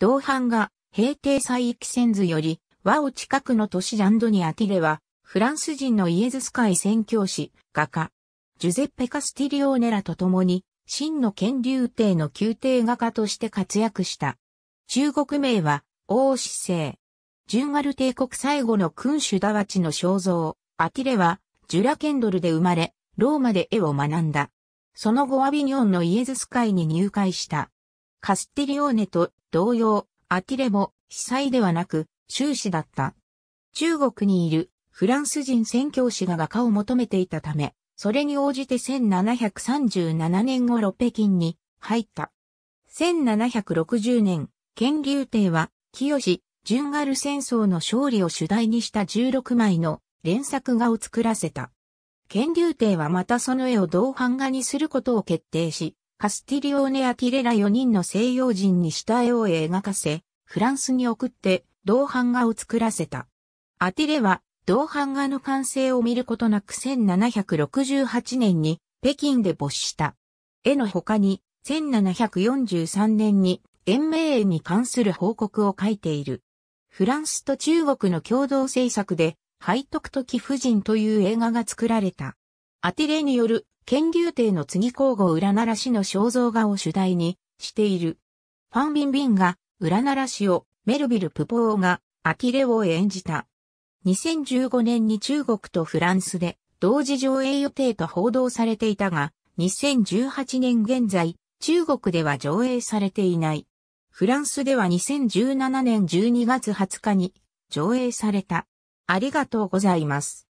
同伴が平定西域戦図より、和を近くの都市ランドニアティレは、フランス人のイエズス会宣教師、画家、ジュゼッペ・カスティリオーネラと共に、真の権竜帝の宮廷画家として活躍した。中国名は、王子聖。ジュンガル帝国最後の君主ダワチの肖像、アティレは、ジュラケンドルで生まれ、ローマで絵を学んだ。その後アビニョンのイエズス会に入会した。カスティリオーネと同様、アティレも被災ではなく、終始だった。中国にいるフランス人宣教師が画家を求めていたため、それに応じて1737年頃北京に入った。1760年、建立帝は、清、順ガル戦争の勝利を主題にした16枚の連作画を作らせた。建立帝はまたその絵を同版画にすることを決定し、カスティリオーネ・アキレラ4人の西洋人に下絵を描かせ、フランスに送って銅版画を作らせた。アティレは銅版画の完成を見ることなく1768年に北京で没した。絵の他に1743年に延命絵に関する報告を書いている。フランスと中国の共同制作で、背徳と貴婦人という映画が作られた。アティレによる剣竜帝の次皇后裏な良氏の肖像画を主題にしている。ファン・ビンビンが裏な良氏をメルビル・プポーがアキレを演じた。2015年に中国とフランスで同時上映予定と報道されていたが、2018年現在、中国では上映されていない。フランスでは2017年12月20日に上映された。ありがとうございます。